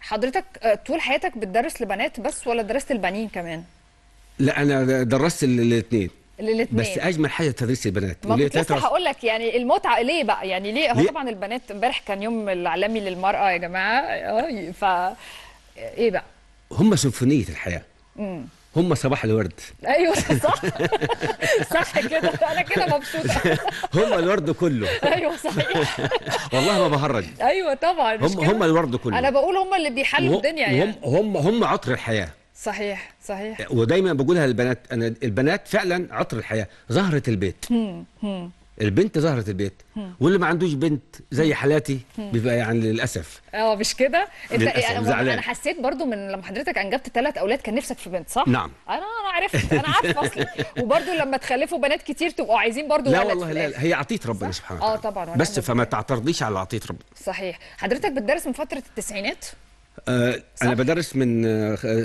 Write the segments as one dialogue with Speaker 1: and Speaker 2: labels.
Speaker 1: حضرتك آه، طول حياتك بتدرس لبنات بس ولا درست البنين كمان؟
Speaker 2: لا انا درست الاثنين الاثنين بس اجمل حاجه تدريس البنات ما كنت لسه هقول
Speaker 1: لك يعني المتعه ليه بقى يعني ليه هو طبعا البنات امبارح كان يوم العالمي للمراه يا جماعه اه ف ايه بقى
Speaker 2: هم سفنيه الحياه امم هم صباح الورد
Speaker 1: ايوه صح صح كده انا كده مبسوطه
Speaker 2: هم الورد كله
Speaker 1: ايوه صحيح
Speaker 2: والله ما بهرج
Speaker 1: ايوه طبعا هم كده. هم الورد كله انا بقول هم اللي بيحلوا الدنيا يعني
Speaker 2: هم هم هم عطر الحياه
Speaker 1: صحيح صحيح
Speaker 2: ودايما بقولها للبنات انا البنات فعلا عطر الحياه زهره البيت البنت زهره البيت واللي ما عندوش بنت زي حالاتي بيبقى يعني للاسف
Speaker 1: اه مش كده انت يعني انا, أنا حسيت برضو من لما حضرتك انجبت ثلاث اولاد كان نفسك في بنت صح نعم انا انا عرفت انا عارفه اصلا وبرضو لما تخلفوا بنات كتير تبقوا عايزين برضو لا والله لا,
Speaker 2: هي عطيه ربنا سبحانه اه طبعا بس فما تعترضيش على عطيه ربنا
Speaker 1: صحيح حضرتك بتدرس من فتره التسعينات
Speaker 2: أه انا بدرس من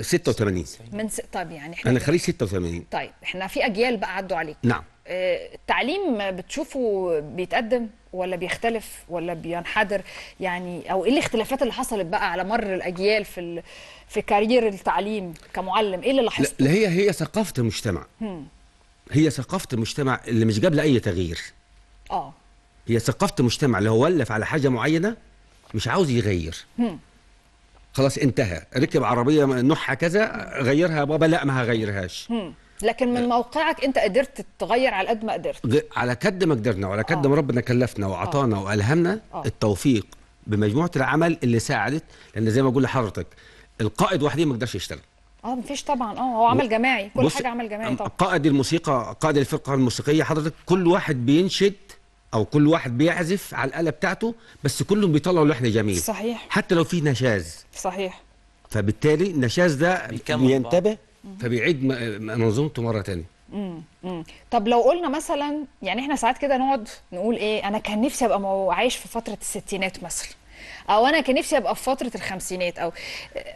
Speaker 2: 86
Speaker 1: آه، من س... طيب يعني احنا انا
Speaker 2: خريج 86
Speaker 1: طيب احنا في اجيال بقى عدوا عليك نعم التعليم بتشوفه بيتقدم ولا بيختلف ولا بينحدر يعني او ايه الاختلافات اللي حصلت بقى على مر الاجيال في ال... في كارير التعليم كمعلم ايه اللي لاحظته
Speaker 2: لا هي هي ثقافه المجتمع هم. هي ثقافه المجتمع اللي مش جاب اي تغيير اه هي ثقافه المجتمع اللي هو ولف على حاجه معينه مش عاوز يغير هم. خلاص انتهى ركب عربيه نوعها كذا غيرها يا بابا لا ما هغيرهاش
Speaker 1: هم. لكن من موقعك انت قدرت تغير على قد ما قدرت
Speaker 2: على قد ما قدرنا وعلى قد ما آه. ربنا كلفنا واعطانا آه. والهمنا آه. التوفيق بمجموعه العمل اللي ساعدت لان زي ما بقول لحضرتك القائد وحده ما يقدرش يشتغل
Speaker 1: اه مفيش طبعا اه هو عمل جماعي كل حاجه عمل جماعي طبعا
Speaker 2: قائد الموسيقى قائد الفرقه الموسيقيه حضرتك كل واحد بينشد او كل واحد بيعزف على الاله بتاعته بس كلهم بيطلعوا لحن جميل صحيح حتى لو في نشاز صحيح فبالتالي النشاز ده بينتبه فبيعيد منظومته مره ثانيه
Speaker 1: طب لو قلنا مثلا يعني احنا ساعات كده نقعد نقول ايه انا كان نفسي ابقى عايش في فتره الستينات مثلا او انا كان نفسي ابقى في فتره الخمسينات او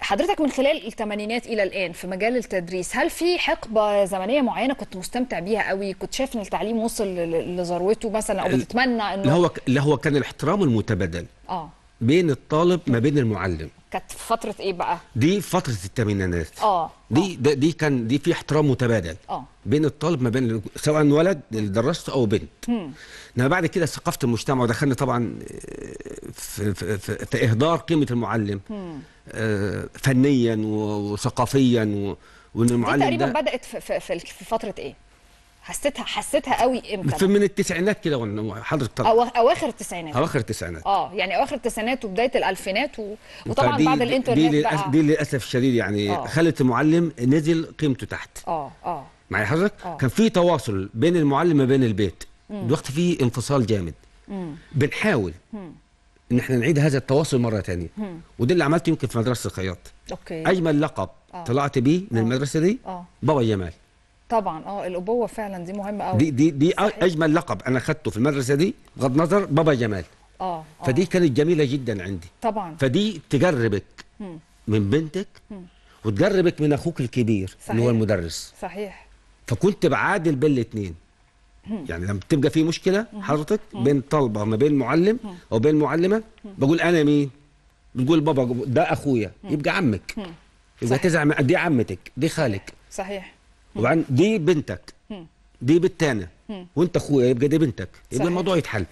Speaker 1: حضرتك من خلال الثمانينات الى الان في مجال التدريس هل في حقبه زمنيه معينه كنت مستمتع بيها قوي كنت شايف ان التعليم وصل لذروته مثلا او بتتمنى انه اللي هو
Speaker 2: اللي هو كان الاحترام المتبادل اه بين الطالب ما بين المعلم
Speaker 1: كانت في فتره ايه بقى
Speaker 2: دي فتره الثمانينات اه دي آه. ده دي كان دي في احترام متبادل اه بين الطالب ما بين سواء ولد اللي درسته او بنت
Speaker 1: انما
Speaker 2: بعد كده ثقافه المجتمع ودخلنا طبعا آه، في, في, في, في اهدار قيمه المعلم آه فنيا وثقافيا وان المعلم دي تقريبا
Speaker 1: بدات في, في, في فتره ايه حسيتها حسيتها قوي امتى من
Speaker 2: التسعينات كده حضرتك طبعا
Speaker 1: اواخر التسعينات
Speaker 2: اواخر التسعينات
Speaker 1: اه يعني اواخر التسعينات وبدايه الالفينات و... وطبعا بعد الانترنت دي, بقى... دي
Speaker 2: للاسف الشديد يعني أوه. خلت المعلم نزل قيمته تحت اه اه معايا حضرتك آه. كان في تواصل بين المعلم وبين البيت دلوقتي في انفصال جامد مم. بنحاول مم. ان احنا نعيد هذا التواصل مره ثانيه وده اللي عملته يمكن في مدرسه الخياط
Speaker 1: اوكي اجمل
Speaker 2: لقب أوه. طلعت بيه من آه. المدرسه دي أوه. بابا جمال
Speaker 1: طبعا اه الابوه فعلا دي مهمه قوي دي
Speaker 2: دي دي صحيح. اجمل لقب انا اخذته في المدرسه دي بغض النظر بابا جمال
Speaker 1: آه،, اه فدي
Speaker 2: كانت جميله جدا عندي طبعا فدي تجربك مم. من بنتك مم. وتجربك من اخوك الكبير صحيح. اللي هو المدرس صحيح فكنت بعادل بين الاثنين يعني لما بتبقى في مشكله حضرتك بين طلبه ما بين معلم او بين معلمه بقول انا مين بقول بابا ده اخويا يبقى عمك يبقى تزعل دي عمتك دي خالك صحيح وبعدين
Speaker 1: دي بنتك دي بنتانا وانت اخويا يبقى دي بنتك يبقى الموضوع يتحل